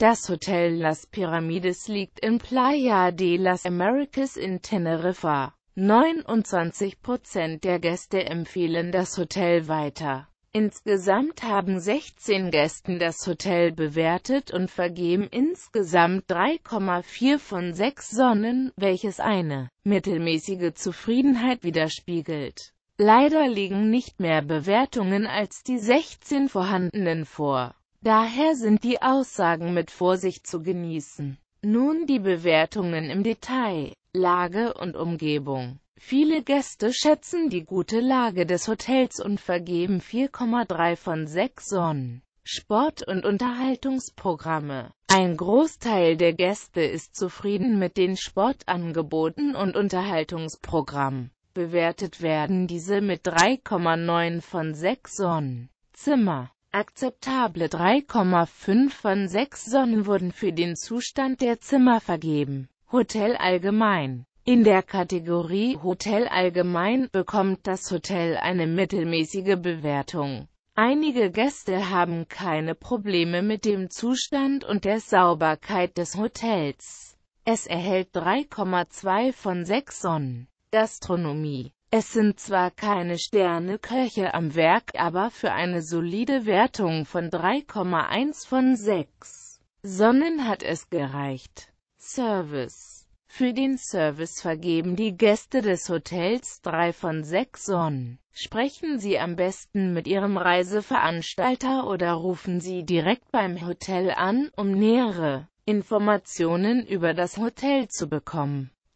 Das Hotel Las Piramides liegt in Playa de las Americas in Teneriffa. 29 Prozent der Gäste empfehlen das Hotel weiter. Insgesamt haben 16 Gästen das Hotel bewertet und vergeben insgesamt 3,4 von 6 Sonnen, welches eine mittelmäßige Zufriedenheit widerspiegelt. Leider liegen nicht mehr Bewertungen als die 16 vorhandenen vor. Daher sind die Aussagen mit Vorsicht zu genießen. Nun die Bewertungen im Detail, Lage und Umgebung. Viele Gäste schätzen die gute Lage des Hotels und vergeben 4,3 von 6 Sonnen. Sport- und Unterhaltungsprogramme. Ein Großteil der Gäste ist zufrieden mit den Sportangeboten und Unterhaltungsprogrammen. Bewertet werden diese mit 3,9 von 6 Sonnen. Zimmer. Akzeptable 3,5 von 6 Sonnen wurden für den Zustand der Zimmer vergeben. Hotel allgemein in der Kategorie Hotel allgemein bekommt das Hotel eine mittelmäßige Bewertung. Einige Gäste haben keine Probleme mit dem Zustand und der Sauberkeit des Hotels. Es erhält 3,2 von 6 Sonnen. Gastronomie es sind zwar keine Sterneköche am Werk, aber für eine solide Wertung von 3,1 von 6 Sonnen hat es gereicht. Service Für den Service vergeben die Gäste des Hotels 3 von 6 Sonnen. Sprechen Sie am besten mit Ihrem Reiseveranstalter oder rufen Sie direkt beim Hotel an, um nähere Informationen über das Hotel zu bekommen.